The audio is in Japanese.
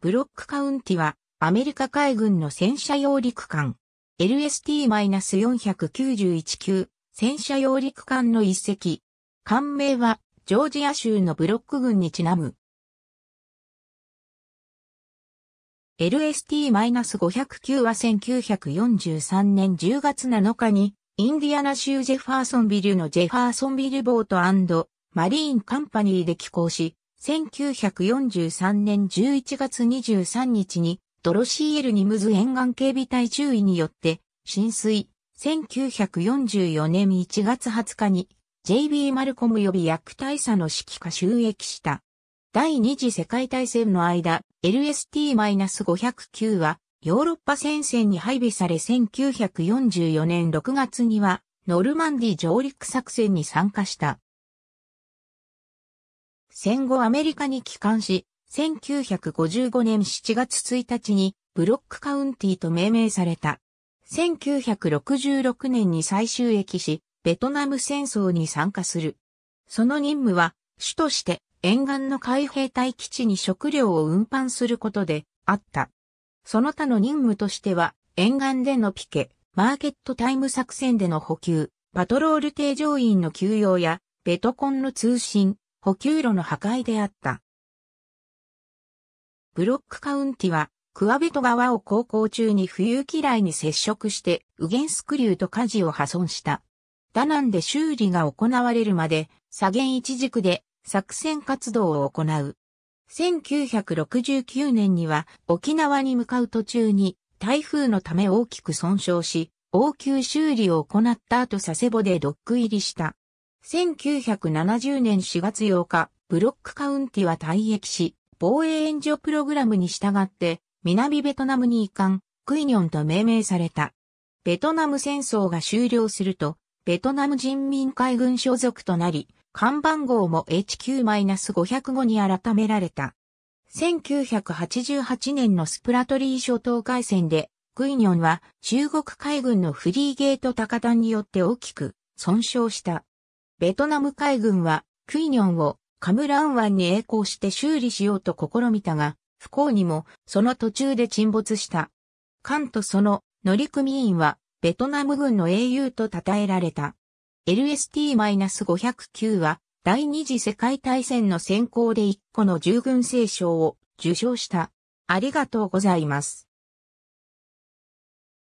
ブロックカウンティは、アメリカ海軍の戦車揚陸艦、LST-491 級、戦車揚陸艦の一隻。艦名は、ジョージア州のブロック軍にちなむ。l s t 5 0 9は1943年10月7日に、インディアナ州ジェファーソンビルのジェファーソンビルボートマリーンカンパニーで寄港し、1943年11月23日にドロシーエルニムズ沿岸警備隊注意によって浸水。1944年1月20日に JB マルコム予備役大佐の指揮下収益した。第二次世界大戦の間、LST-509 はヨーロッパ戦線に配備され1944年6月にはノルマンディ上陸作戦に参加した。戦後アメリカに帰還し、1955年7月1日にブロックカウンティと命名された。1966年に最終役し、ベトナム戦争に参加する。その任務は、主として沿岸の海兵隊基地に食料を運搬することであった。その他の任務としては、沿岸でのピケ、マーケットタイム作戦での補給、パトロール艇乗員の休養や、ベトコンの通信、補給路の破壊であった。ブロックカウンティは、クワベト川を航行中に冬嫌いに接触して、ウゲンスクリューと舵を破損した。ダナンで修理が行われるまで、左舷一軸で作戦活動を行う。1969年には沖縄に向かう途中に台風のため大きく損傷し、応急修理を行った後佐世保でドック入りした。1970年4月8日、ブロックカウンティは退役し、防衛援助プログラムに従って、南ベトナムに移管、クイニョンと命名された。ベトナム戦争が終了すると、ベトナム人民海軍所属となり、看板号も HQ-505 に改められた。1988年のスプラトリー諸島海戦で、クイニョンは中国海軍のフリーゲート高田によって大きく損傷した。ベトナム海軍は、クイニョンをカムラン湾に栄光して修理しようと試みたが、不幸にもその途中で沈没した。艦とその乗組員は、ベトナム軍の英雄と称えられた。LST-509 は、第二次世界大戦の先行で1個の従軍聖賞を受賞した。ありがとうございます。